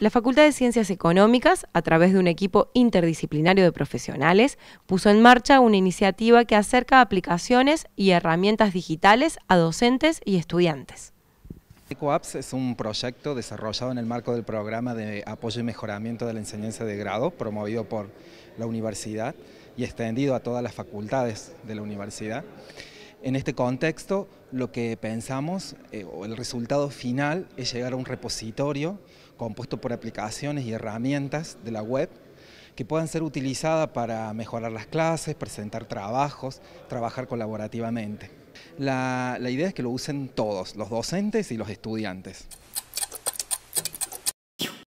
La Facultad de Ciencias Económicas, a través de un equipo interdisciplinario de profesionales, puso en marcha una iniciativa que acerca aplicaciones y herramientas digitales a docentes y estudiantes. EcoApps es un proyecto desarrollado en el marco del programa de apoyo y mejoramiento de la enseñanza de grado, promovido por la universidad y extendido a todas las facultades de la universidad. En este contexto, lo que pensamos, eh, o el resultado final, es llegar a un repositorio compuesto por aplicaciones y herramientas de la web que puedan ser utilizadas para mejorar las clases, presentar trabajos, trabajar colaborativamente. la idea es que lo usen todos, los docentes y los estudiantes.